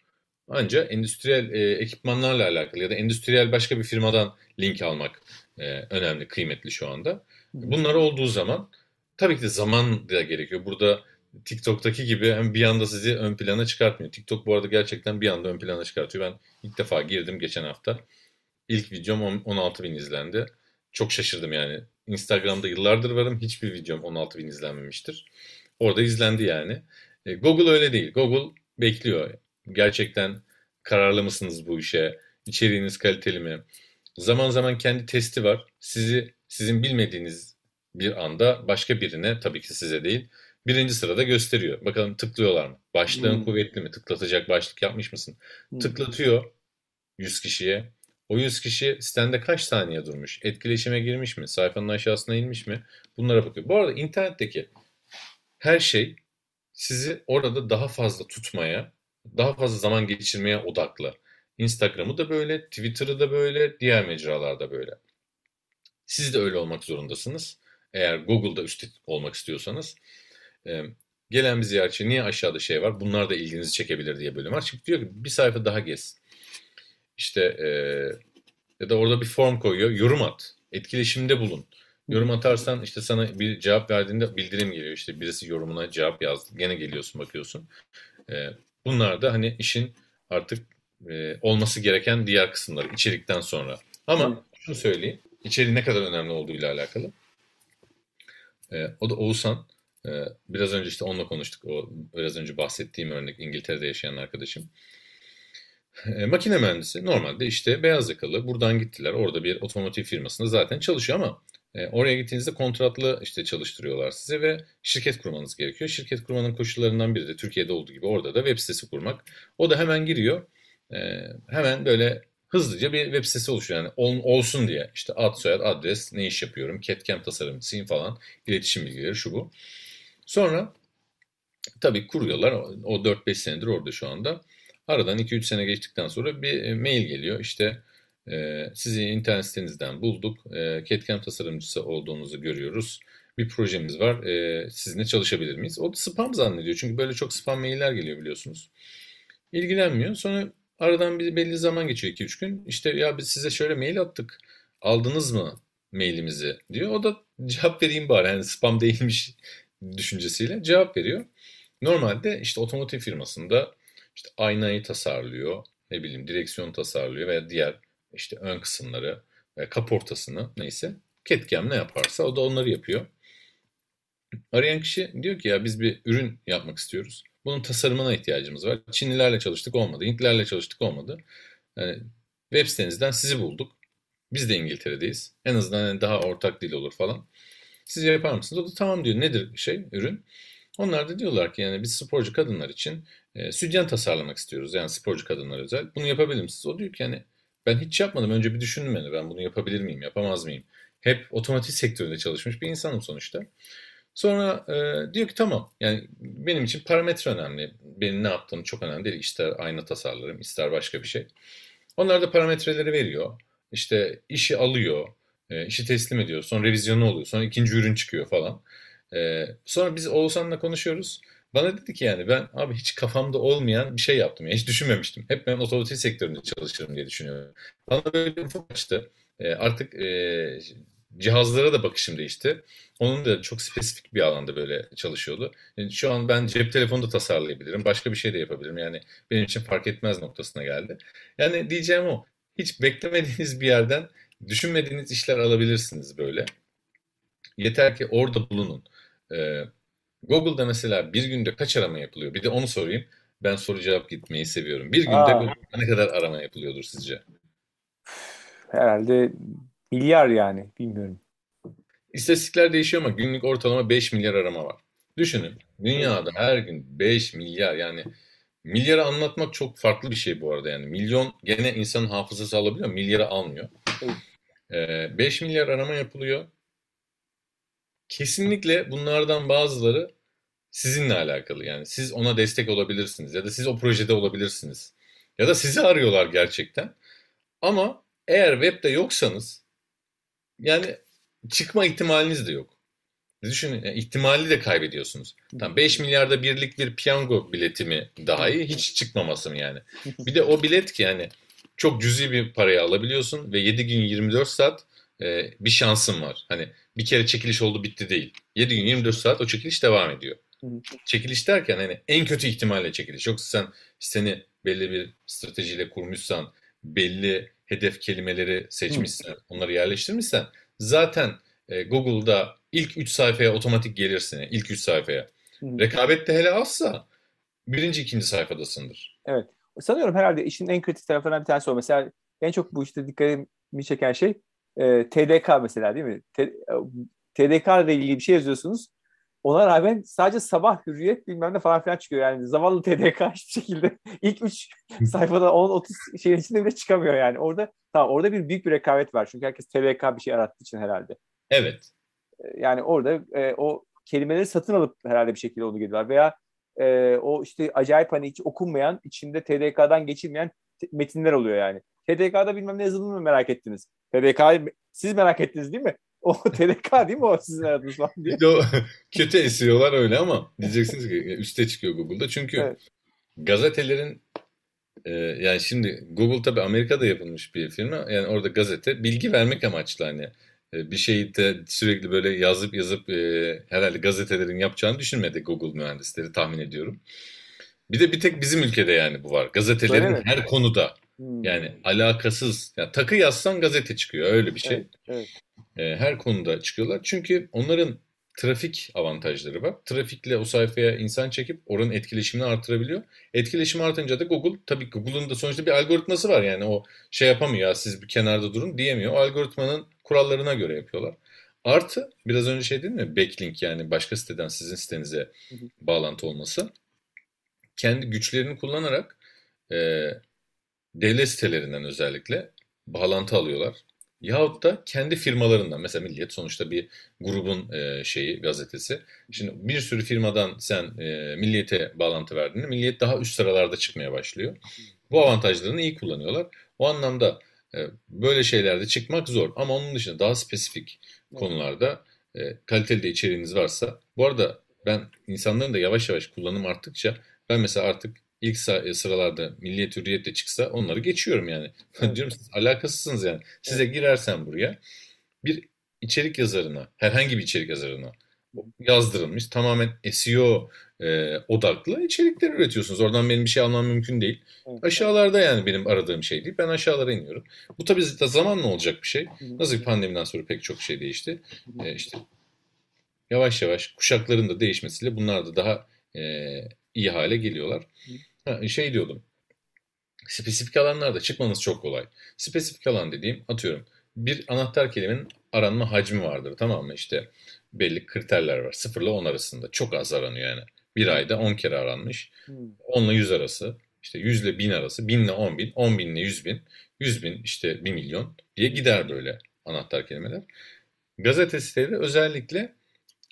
Ancak endüstriyel e, ekipmanlarla alakalı ya da endüstriyel başka bir firmadan link almak e, önemli, kıymetli şu anda. Bunlar olduğu zaman tabii ki de zaman da gerekiyor. Burada TikTok'taki gibi hem bir anda sizi ön plana çıkartmıyor. TikTok bu arada gerçekten bir anda ön plana çıkartıyor. Ben ilk defa girdim geçen hafta. İlk videom 16 bin izlendi. Çok şaşırdım yani Instagram'da yıllardır varım. Hiçbir videom 16 bin izlenmemiştir. Orada izlendi yani. E, Google öyle değil. Google bekliyor. Gerçekten kararlı mısınız bu işe? İçeriğiniz kaliteli mi? Zaman zaman kendi testi var. Sizi sizin bilmediğiniz bir anda başka birine tabii ki size değil birinci sırada gösteriyor. Bakalım tıklıyorlar mı? Başlığın hmm. kuvvetli mi? Tıklatacak başlık yapmış mısın? Hmm. Tıklatıyor 100 kişiye. O 100 kişi sitende kaç saniye durmuş? Etkileşime girmiş mi? Sayfanın aşağısına inmiş mi? Bunlara bakıyor. Bu arada internetteki her şey sizi orada daha fazla tutmaya, daha fazla zaman geçirmeye odaklı. Instagram'ı da böyle, Twitter'ı da böyle, diğer mecralarda böyle. Siz de öyle olmak zorundasınız. Eğer Google'da üst olmak istiyorsanız. Ee, gelen bir ziyaretçi niye aşağıda şey var? Bunlar da ilginizi çekebilir diye bölüm var. Çünkü diyor ki bir sayfa daha gez işte e, ya da orada bir form koyuyor. Yorum at. Etkileşimde bulun. Yorum atarsan işte sana bir cevap verdiğinde bildirim geliyor. İşte birisi yorumuna cevap yazdı. Gene geliyorsun bakıyorsun. E, bunlar da hani işin artık e, olması gereken diğer kısımları içerikten sonra. Ama şunu söyleyeyim. İçeriğin ne kadar önemli olduğuyla alakalı. E, o da Oğuzhan. E, biraz önce işte onunla konuştuk. O biraz önce bahsettiğim örnek İngiltere'de yaşayan arkadaşım. E, makine mühendisi normalde işte beyaz yakalı buradan gittiler orada bir otomotiv firmasında zaten çalışıyor ama e, oraya gittiğinizde kontratlı işte çalıştırıyorlar size ve şirket kurmanız gerekiyor. Şirket kurmanın koşullarından biri de Türkiye'de olduğu gibi orada da web sitesi kurmak. O da hemen giriyor e, hemen böyle hızlıca bir web sitesi oluşuyor. Yani ol, olsun diye işte ad, soyad, adres, ne iş yapıyorum, ketkem tasarımcısıyım falan, iletişim bilgileri şu bu. Sonra tabii kuruyorlar. O 4-5 senedir orada şu anda. Aradan 2-3 sene geçtikten sonra bir e, mail geliyor. İşte e, sizi internet sitenizden bulduk. E, CAD-CAM tasarımcısı olduğunuzu görüyoruz. Bir projemiz var. E, sizinle çalışabilir miyiz? O da spam zannediyor. Çünkü böyle çok spam mailler geliyor biliyorsunuz. İlgilenmiyor. Sonra aradan bir belli zaman geçiyor 2-3 gün. İşte ya biz size şöyle mail attık. Aldınız mı mailimizi diyor. O da cevap vereyim bari. Yani spam değilmiş düşüncesiyle cevap veriyor. Normalde işte otomotiv firmasında işte aynayı tasarlıyor, ne bileyim direksiyon tasarlıyor veya diğer işte ön kısımları veya kaportasını neyse ketkem ne yaparsa o da onları yapıyor. Arayan kişi diyor ki ya biz bir ürün yapmak istiyoruz. Bunun tasarımına ihtiyacımız var. Çinlilerle çalıştık olmadı, Hintlilerle çalıştık olmadı. Yani web sitenizden sizi bulduk. Biz de İngiltere'deyiz. En azından hani daha ortak dil olur falan. Siz yapar mısınız? O da tamam diyor. Nedir şey, ürün? Onlar da diyorlar ki yani biz sporcu kadınlar için e, sütyen tasarlamak istiyoruz. Yani sporcu kadınlar özel. Bunu yapabilir misiniz? O diyor ki yani ben hiç yapmadım. Önce bir düşündüm yani ben bunu yapabilir miyim, yapamaz mıyım? Hep otomatik sektöründe çalışmış bir insanım sonuçta. Sonra e, diyor ki tamam yani benim için parametre önemli. Benim ne yaptığım çok önemli değil. İster ayna tasarlarım, ister başka bir şey. Onlar da parametreleri veriyor. İşte işi alıyor, e, işi teslim ediyor. Sonra revizyonu oluyor. Sonra ikinci ürün çıkıyor falan. E, sonra biz Oğuzhan'la konuşuyoruz. Bana dedi ki yani ben abi hiç kafamda olmayan bir şey yaptım. Yani hiç düşünmemiştim. Hep ben otomotiv sektöründe çalışırım diye düşünüyorum. Bana böyle bir ufak açtı. E, artık e, cihazlara da bakışım değişti. Onun da çok spesifik bir alanda böyle çalışıyordu. Yani şu an ben cep telefonu da tasarlayabilirim. Başka bir şey de yapabilirim. Yani benim için fark etmez noktasına geldi. Yani diyeceğim o. Hiç beklemediğiniz bir yerden düşünmediğiniz işler alabilirsiniz böyle. Yeter ki orada bulunun. E, Google'da mesela bir günde kaç arama yapılıyor? Bir de onu sorayım. Ben soru cevap gitmeyi seviyorum. Bir günde Aa. ne kadar arama yapılıyordur sizce? Herhalde milyar yani bilmiyorum. İstatistikler değişiyor ama günlük ortalama 5 milyar arama var. Düşünün dünyada her gün 5 milyar yani milyarı anlatmak çok farklı bir şey bu arada yani. Milyon gene insanın hafızası alabiliyor milyarı almıyor. Ee, 5 milyar arama yapılıyor kesinlikle bunlardan bazıları sizinle alakalı. Yani siz ona destek olabilirsiniz ya da siz o projede olabilirsiniz. Ya da sizi arıyorlar gerçekten. Ama eğer webde yoksanız yani çıkma ihtimaliniz de yok. Düşünün yani ihtimali de kaybediyorsunuz. Tam 5 milyarda birlik bir piyango biletimi daha iyi? Hiç çıkmaması mı yani? Bir de o bilet ki yani çok cüzi bir paraya alabiliyorsun ve 7 gün 24 saat e, bir şansın var. Hani bir kere çekiliş oldu bitti değil. 7 gün 24 saat o çekiliş devam ediyor. Çekiliş derken hani en kötü ihtimalle çekiliş. Yoksa sen seni belli bir stratejiyle kurmuşsan, belli hedef kelimeleri seçmişsen, onları yerleştirmişsen zaten e, Google'da ilk 3 sayfaya otomatik gelirsin. Yani ilk 3 sayfaya. Hı Rekabet de hele azsa birinci, ikinci sayfadasındır. Evet. Sanıyorum herhalde işin en kritik taraflarından bir tanesi o. Mesela en çok bu işte dikkatimi çeken şey e, ee, TDK mesela değil mi? T, TDK ile ilgili bir şey yazıyorsunuz. Ona rağmen sadece sabah hürriyet bilmem ne falan filan çıkıyor. Yani zavallı TDK [LAUGHS] hiçbir şekilde ilk üç sayfada 10-30 şeyin içinde bile çıkamıyor yani. Orada tamam, orada bir büyük bir rekabet var. Çünkü herkes TDK bir şey arattığı için herhalde. Evet. Ee, yani orada e, o kelimeleri satın alıp herhalde bir şekilde onu gidiyorlar. Veya e, o işte acayip hani hiç okunmayan, içinde TDK'dan geçilmeyen metinler oluyor yani. TDK'da bilmem ne yazılımı mı merak ettiniz? TDK'yı siz merak ettiniz değil mi? O [LAUGHS] TDK değil mi o sizin aradınız falan diye. İşte [LAUGHS] kötü esiyorlar öyle ama diyeceksiniz ki üste çıkıyor Google'da. Çünkü evet. gazetelerin e, yani şimdi Google tabi Amerika'da yapılmış bir firma. Yani orada gazete bilgi vermek amaçlı hani e, bir şeyi de sürekli böyle yazıp yazıp e, herhalde gazetelerin yapacağını düşünmedi Google mühendisleri tahmin ediyorum. Bir de bir tek bizim ülkede yani bu var. Gazetelerin her konuda Hmm. Yani alakasız. Yani takı yazsan gazete çıkıyor öyle bir şey. Evet, evet. Ee, her konuda çıkıyorlar. Çünkü onların trafik avantajları var. Trafikle o sayfaya insan çekip oranın etkileşimini artırabiliyor. Etkileşim artınca da Google, tabii Google'un da sonuçta bir algoritması var yani o şey yapamıyor ya siz bir kenarda durun diyemiyor. O algoritmanın kurallarına göre yapıyorlar. Artı biraz önce şey dedin mi backlink yani başka siteden sizin sitenize hı hı. bağlantı olması. Kendi güçlerini kullanarak e, devlet sitelerinden özellikle bağlantı alıyorlar. Yahut da kendi firmalarından mesela Milliyet sonuçta bir grubun e, şeyi gazetesi. Şimdi bir sürü firmadan sen e, Milliyet'e bağlantı verdiğinde Milliyet daha üst sıralarda çıkmaya başlıyor. Bu avantajlarını iyi kullanıyorlar. O anlamda e, böyle şeylerde çıkmak zor ama onun dışında daha spesifik konularda e, kaliteli de içeriğiniz varsa. Bu arada ben insanların da yavaş yavaş kullanım arttıkça ben mesela artık ilk e, sıralarda Milliyet Hürriyet'le çıksa onları geçiyorum yani. [LAUGHS] Evet. Diyorum siz alakasızsınız yani. Size evet. girersen buraya bir içerik yazarına, herhangi bir içerik yazarına yazdırılmış tamamen SEO e, odaklı içerikler üretiyorsunuz. Oradan benim bir şey almam mümkün değil. Aşağılarda yani benim aradığım şey değil. Ben aşağılara iniyorum. Bu tabii zamanla olacak bir şey. Nasıl pandemiden sonra pek çok şey değişti. E, işte yavaş yavaş kuşakların da değişmesiyle bunlar da daha e, iyi hale geliyorlar. Ha, şey diyordum. Spesifik alanlarda çıkmanız çok kolay. Spesifik alan dediğim atıyorum bir anahtar kelimenin aranma hacmi vardır tamam mı? İşte belli kriterler var. 0 ile 10 arasında. Çok az aranıyor yani. Bir ayda 10 kere aranmış. 10 ile 100 arası. işte 100 ile 1000 arası. 1000 ile 10 bin. 10 bin ile 100 bin. 100 bin işte 1 milyon diye gider böyle anahtar kelimeler. Gazete siteleri özellikle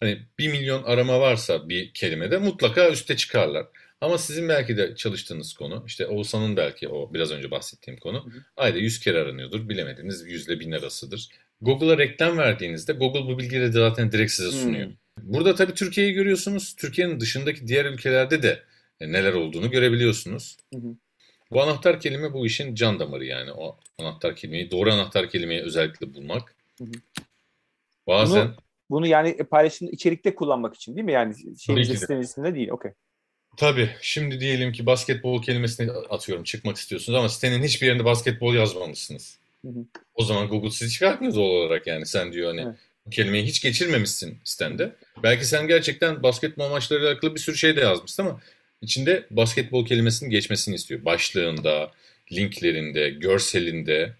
hani bir milyon arama varsa bir kelimede mutlaka üste çıkarlar. Ama sizin belki de çalıştığınız konu, işte Oğuzhan'ın belki o biraz önce bahsettiğim konu, hı hı. ayda 100 kere aranıyordur, bilemediniz 100 ile 1000 arasıdır. Google'a reklam verdiğinizde Google bu bilgileri de zaten direkt size hmm. sunuyor. Hı. Burada tabii Türkiye'yi görüyorsunuz, Türkiye'nin dışındaki diğer ülkelerde de neler olduğunu görebiliyorsunuz. Hı hı. Bu anahtar kelime bu işin can damarı yani o anahtar kelimeyi, doğru anahtar kelimeyi özellikle bulmak. Hı hı. Bazen... Bunu bunu yani e, paylaşım içerikte kullanmak için değil mi? Yani şeyimizde sitenin içinde değil. Okey. Tabii. Şimdi diyelim ki basketbol kelimesini atıyorum. Çıkmak istiyorsunuz ama sitenin hiçbir yerinde basketbol yazmamışsınız. Hı hı. O zaman Google sizi çıkartmıyor doğal olarak yani. Sen diyor hani evet. kelimeyi hiç geçirmemişsin sitende. Belki sen gerçekten basketbol maçlarıyla alakalı bir sürü şey de yazmışsın ama içinde basketbol kelimesinin geçmesini istiyor. Başlığında, linklerinde, görselinde.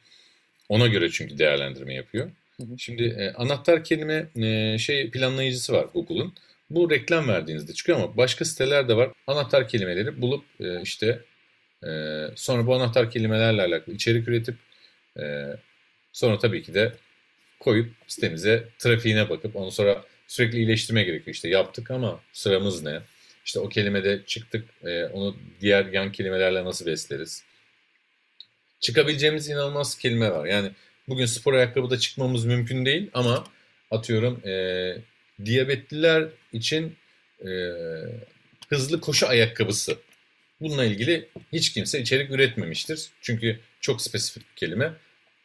Ona göre çünkü değerlendirme yapıyor. Şimdi e, anahtar kelime e, şey planlayıcısı var Google'un. Bu reklam verdiğinizde çıkıyor ama başka siteler de var. Anahtar kelimeleri bulup e, işte e, sonra bu anahtar kelimelerle alakalı içerik üretip e, sonra tabii ki de koyup sitemize trafiğine bakıp onu sonra sürekli iyileştirme gerekiyor. İşte yaptık ama sıramız ne? İşte o kelimede çıktık e, onu diğer yan kelimelerle nasıl besleriz? Çıkabileceğimiz inanılmaz kelime var. Yani Bugün spor ayakkabıda çıkmamız mümkün değil ama atıyorum e, diyabetliler için e, hızlı koşu ayakkabısı. Bununla ilgili hiç kimse içerik üretmemiştir. Çünkü çok spesifik bir kelime.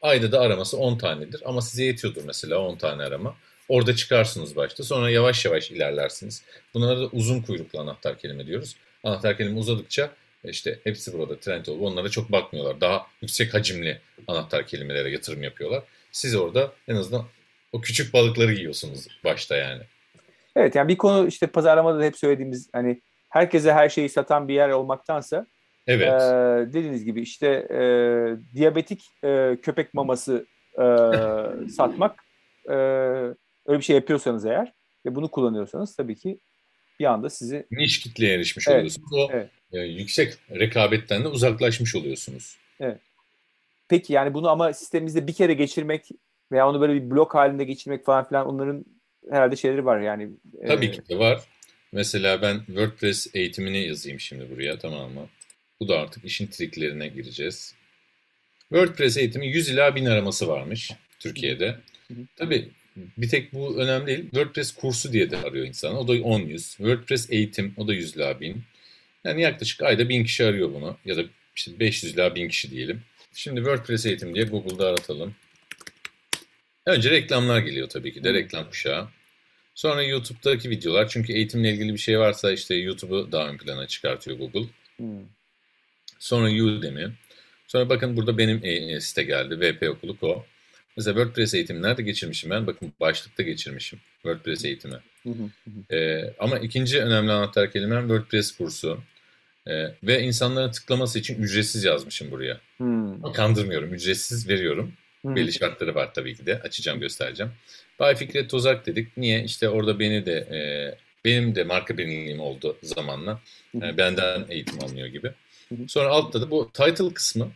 Ayda da araması 10 tanedir ama size yetiyordur mesela 10 tane arama. Orada çıkarsınız başta sonra yavaş yavaş ilerlersiniz. Bunlara da uzun kuyruklu anahtar kelime diyoruz. Anahtar kelime uzadıkça işte hepsi burada trend Trendyol onlara çok bakmıyorlar. Daha yüksek hacimli anahtar kelimelere yatırım yapıyorlar. Siz orada en azından o küçük balıkları yiyorsunuz başta yani. Evet yani bir konu işte pazarlamada da hep söylediğimiz hani herkese her şeyi satan bir yer olmaktansa Evet. E, dediğiniz gibi işte e, diyabetik e, köpek maması e, [LAUGHS] satmak e, öyle bir şey yapıyorsanız eğer ve bunu kullanıyorsanız tabii ki bir anda sizi niş kitleye erişmiş evet. oluyorsunuz. O evet e, yüksek rekabetten de uzaklaşmış oluyorsunuz. Evet. Peki yani bunu ama sistemimizde bir kere geçirmek veya onu böyle bir blok halinde geçirmek falan filan onların herhalde şeyleri var yani. E, Tabii ki de var. Mesela ben WordPress eğitimini yazayım şimdi buraya tamam mı? Bu da artık işin triklerine gireceğiz. WordPress eğitimi 100 ila 1000 araması varmış Türkiye'de. Tabii bir tek bu önemli değil. WordPress kursu diye de arıyor insan. O da 10 100. WordPress eğitim o da 100 ila 1000. Yani yaklaşık ayda 1000 kişi arıyor bunu ya da işte 500 ila 1000 kişi diyelim. Şimdi WordPress eğitim diye Google'da aratalım. Önce reklamlar geliyor tabii ki de hmm. reklam kuşağı. Sonra YouTube'daki videolar çünkü eğitimle ilgili bir şey varsa işte YouTube'u daha ön plana çıkartıyor Google. Hmm. Sonra Udemy. Sonra bakın burada benim e, e, site geldi VP Okulu.co. Mesela WordPress eğitimi nerede geçirmişim ben? Bakın başlıkta geçirmişim WordPress eğitimi ee, ama ikinci önemli anahtar kelimem WordPress kursu. Ee, ve insanların tıklaması için ücretsiz yazmışım buraya. Kandırmıyorum, ücretsiz veriyorum. Hmm. Belli şartları var tabii ki de. Açacağım, göstereceğim. Bay Fikret Tozak dedik. Niye? İşte orada beni de e, benim de marka benliğim oldu zamanla. Yani benden eğitim alınıyor gibi. Sonra altta da bu title kısmı,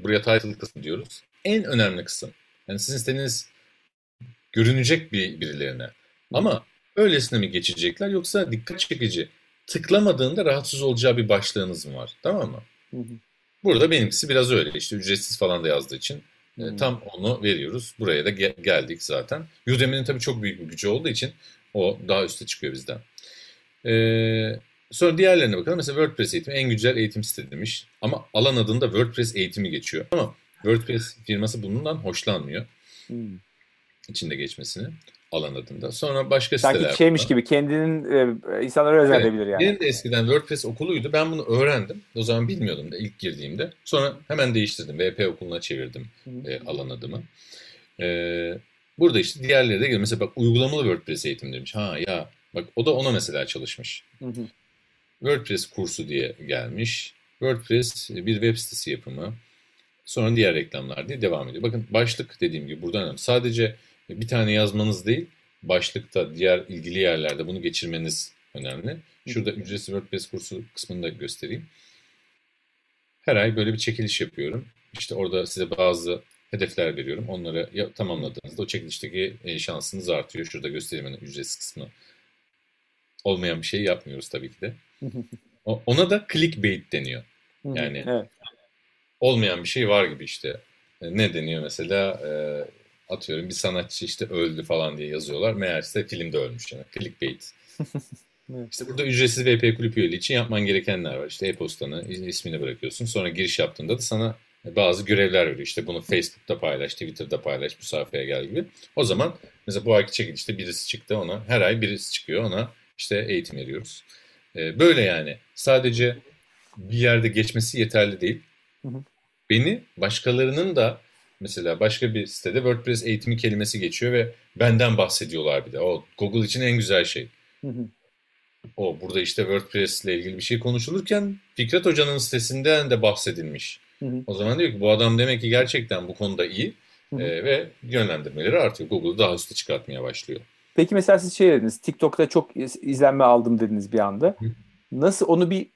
buraya title kısmı diyoruz. En önemli kısım. Yani sizin istediğiniz görünecek bir birilerine. Ama öylesine mi geçecekler yoksa dikkat çekici tıklamadığında rahatsız olacağı bir başlığınız mı var? Tamam mı? Hı hı. Burada benimkisi biraz öyle işte ücretsiz falan da yazdığı için e, hı tam onu veriyoruz. Buraya da gel- geldik zaten. Udemy'nin tabii çok büyük bir gücü olduğu için o daha üste çıkıyor bizden. Ee, sonra diğerlerine bakalım. Mesela WordPress eğitimi en güzel eğitim sitesi demiş. Ama alan adında WordPress eğitimi geçiyor. Ama WordPress firması bundan hoşlanmıyor. Hmm. İçinde geçmesini alan adında. Sonra başka Sanki siteler. Sanki şeymiş var. gibi kendinin e, insanlara özel evet. edebilir yani. Benim de eskiden WordPress okuluydu. Ben bunu öğrendim. O zaman bilmiyordum da ilk girdiğimde. Sonra hemen değiştirdim. VP okuluna çevirdim e, alan adımı. E, burada işte diğerleri de Mesela bak uygulamalı WordPress eğitim demiş. Ha ya bak o da ona mesela çalışmış. Hı hı. WordPress kursu diye gelmiş. WordPress e, bir web sitesi yapımı. Sonra diğer reklamlar diye devam ediyor. Bakın başlık dediğim gibi burada önemli. Sadece bir tane yazmanız değil, başlıkta diğer ilgili yerlerde bunu geçirmeniz önemli. Şurada ücretsiz WordPress kursu kısmını da göstereyim. Her ay böyle bir çekiliş yapıyorum. İşte orada size bazı hedefler veriyorum. Onları tamamladığınızda o çekilişteki e, şansınız artıyor. Şurada göstereyim hani ücretsiz kısmı. Olmayan bir şey yapmıyoruz tabii ki de. [LAUGHS] Ona da clickbait deniyor. Yani evet. olmayan bir şey var gibi işte. E, ne deniyor mesela? Ee, atıyorum bir sanatçı işte öldü falan diye yazıyorlar. Meğerse filmde ölmüş yani. Clickbait. [LAUGHS] evet. İşte burada ücretsiz VP kulüp üyeliği için yapman gerekenler var. İşte e-postanı, ismini bırakıyorsun. Sonra giriş yaptığında da sana bazı görevler veriyor. İşte bunu Facebook'ta paylaş, Twitter'da paylaş, bu sayfaya gel gibi. O zaman mesela bu ayki çekil işte birisi çıktı ona. Her ay birisi çıkıyor ona. işte eğitim veriyoruz. Ee, böyle yani. Sadece bir yerde geçmesi yeterli değil. Hı hı. Beni başkalarının da Mesela başka bir sitede WordPress eğitimi kelimesi geçiyor ve benden bahsediyorlar bir de. O Google için en güzel şey. O burada işte WordPress ile ilgili bir şey konuşulurken Fikret Hoca'nın sitesinden de bahsedilmiş. O zaman diyor ki bu adam demek ki gerçekten bu konuda iyi E, ve yönlendirmeleri artıyor. Google daha üste çıkartmaya başlıyor. Peki mesela siz şey dediniz, TikTok'ta çok izlenme aldım dediniz bir anda. Nasıl onu bir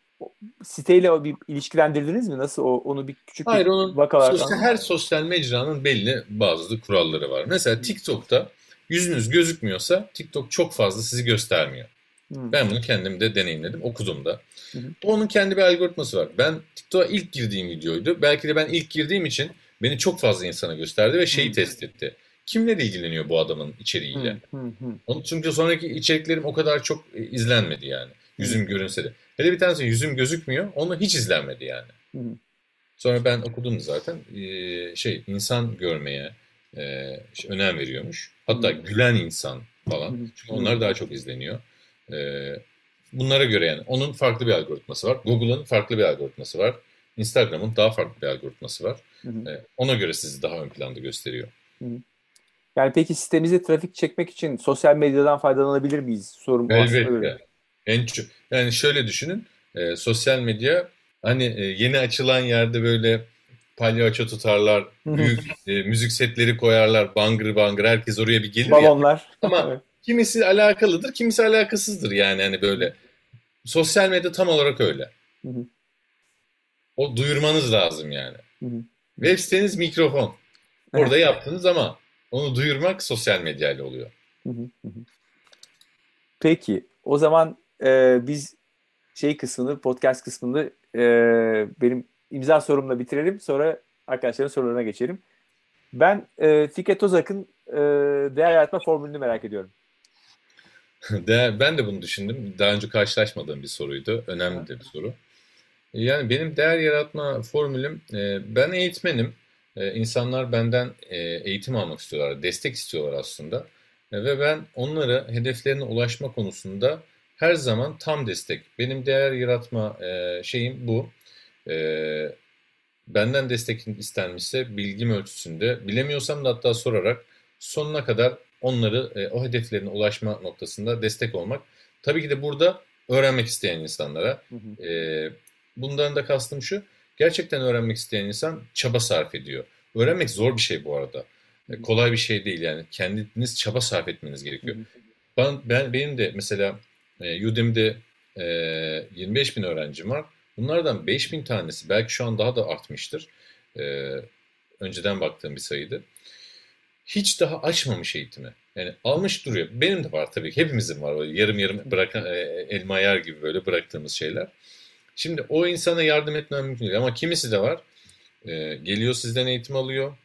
siteyle bir ilişkilendirdiniz mi? Nasıl o, onu bir küçük Hayır, bir onun, vakalardan? Işte her sosyal mecranın belli bazı kuralları var. Mesela TikTok'ta yüzünüz gözükmüyorsa TikTok çok fazla sizi göstermiyor. Hı. Ben bunu kendim de deneyimledim, okudum da. Hı hı. Onun kendi bir algoritması var. Ben TikTok'a ilk girdiğim videoydu. Belki de ben ilk girdiğim için beni çok fazla insana gösterdi ve şeyi hı. test etti. Kimle ilgileniyor bu adamın içeriğiyle? Hı hı hı. Onun çünkü sonraki içeriklerim o kadar çok e, izlenmedi yani. Yüzüm hı. görünse de. Hele bir tanesi yüzüm gözükmüyor. Onu hiç izlenmedi yani. Sonra ben okudum zaten e, şey insan görmeye e, işte önem veriyormuş. Hatta gülen insan falan. Çünkü onlar daha çok izleniyor. E, bunlara göre yani onun farklı bir algoritması var. Google'ın farklı bir algoritması var. Instagram'ın daha farklı bir algoritması var. Hmm. ona göre sizi daha ön planda gösteriyor. Yani peki sitemize trafik çekmek için sosyal medyadan faydalanabilir miyiz? Sorum Elbette. En çok, yani şöyle düşünün. E, sosyal medya hani e, yeni açılan yerde böyle palyaço tutarlar, büyük e, müzik setleri koyarlar, bangır bangır herkes oraya bir gelir. Balonlar. Ya. Ama kimisi alakalıdır, kimisi alakasızdır yani hani böyle. Sosyal medya tam olarak öyle. O duyurmanız lazım yani. Web siteniz mikrofon. Orada yaptınız ama onu duyurmak sosyal medyayla oluyor. Peki o zaman e, biz şey kısmını, podcast kısmını e, benim imza sorumla bitirelim. Sonra arkadaşların sorularına geçelim. Ben e, Fike Tozak'ın e, değer yaratma formülünü merak ediyorum. [LAUGHS] Değer, ben de bunu düşündüm. Daha önce karşılaşmadığım bir soruydu. Önemli de bir soru. Yani benim değer yaratma formülüm, e, ben eğitmenim. E, insanlar benden e, eğitim almak istiyorlar, destek istiyorlar aslında. E, ve ben onlara hedeflerine ulaşma konusunda her zaman tam destek. Benim değer yaratma e, şeyim bu. E, benden destek istenmişse bilgim ölçüsünde bilemiyorsam da hatta sorarak sonuna kadar onları e, o hedeflerine ulaşma noktasında destek olmak. Tabii ki de burada öğrenmek isteyen insanlara. E, bundan da kastım şu. Gerçekten öğrenmek isteyen insan çaba sarf ediyor. Öğrenmek zor bir şey bu arada. E, kolay bir şey değil yani. Kendiniz çaba sarf etmeniz gerekiyor. Ben, ben benim de mesela e, Udemy'de e, 25 bin öğrencim var. Bunlardan 5 bin tanesi belki şu an daha da artmıştır. E, önceden baktığım bir sayıydı. Hiç daha açmamış eğitimi. Yani almış duruyor. Benim de var tabii Hepimizin var. Böyle yarım yarım bırakan e, elma yer gibi böyle bıraktığımız şeyler. Şimdi o insana yardım etmem mümkün değil. Ama kimisi de var. E, geliyor sizden eğitim alıyor.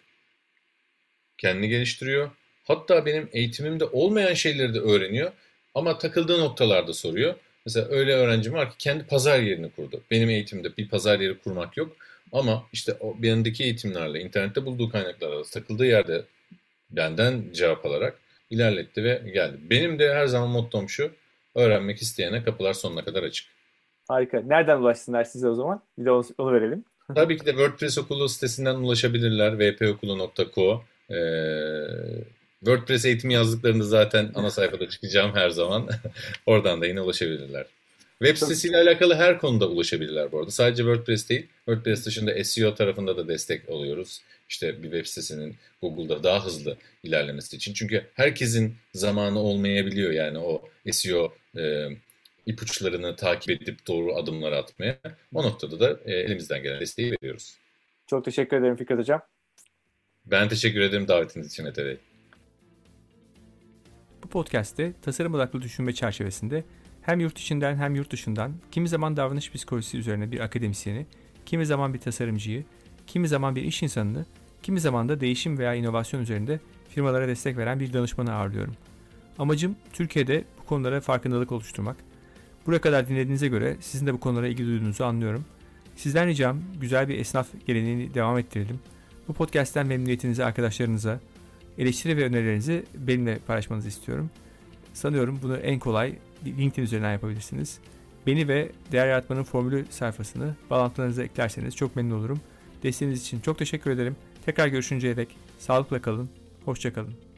Kendini geliştiriyor. Hatta benim eğitimimde olmayan şeyleri de öğreniyor. Ama takıldığı noktalarda soruyor. Mesela öyle öğrencim var ki kendi pazar yerini kurdu. Benim eğitimde bir pazar yeri kurmak yok. Ama işte o bendeki eğitimlerle, internette bulduğu kaynaklarla takıldığı yerde benden cevap alarak ilerletti ve geldi. Benim de her zaman mottom şu, öğrenmek isteyene kapılar sonuna kadar açık. Harika. Nereden ulaşsınlar size o zaman? Bir de onu, onu verelim. [LAUGHS] Tabii ki de WordPress okulu sitesinden ulaşabilirler. vpokulu.co ee, WordPress eğitimi yazdıklarında zaten ana sayfada çıkacağım her zaman. [LAUGHS] Oradan da yine ulaşabilirler. Web sitesiyle alakalı her konuda ulaşabilirler bu arada. Sadece WordPress değil, WordPress dışında SEO tarafında da destek alıyoruz. İşte bir web sitesinin Google'da daha hızlı ilerlemesi için. Çünkü herkesin zamanı olmayabiliyor yani o SEO e, ipuçlarını takip edip doğru adımlar atmaya. O noktada da e, elimizden gelen desteği veriyoruz. Çok teşekkür ederim Fikret Hocam. Ben teşekkür ederim davetiniz için Ete Bey. Bu podcast'te tasarım odaklı düşünme çerçevesinde hem yurt içinden hem yurt dışından kimi zaman davranış psikolojisi üzerine bir akademisyeni, kimi zaman bir tasarımcıyı, kimi zaman bir iş insanını, kimi zaman da değişim veya inovasyon üzerinde firmalara destek veren bir danışmanı ağırlıyorum. Amacım Türkiye'de bu konulara farkındalık oluşturmak. Buraya kadar dinlediğinize göre sizin de bu konulara ilgi duyduğunuzu anlıyorum. Sizden ricam güzel bir esnaf geleneğini devam ettirelim. Bu podcast'ten memnuniyetinizi arkadaşlarınıza, Eleştiri ve önerilerinizi benimle paylaşmanızı istiyorum. Sanıyorum bunu en kolay LinkedIn üzerinden yapabilirsiniz. Beni ve Değer Yaratmanın Formülü sayfasını bağlantılarınıza eklerseniz çok memnun olurum. Desteğiniz için çok teşekkür ederim. Tekrar görüşünceye dek sağlıkla kalın, hoşçakalın.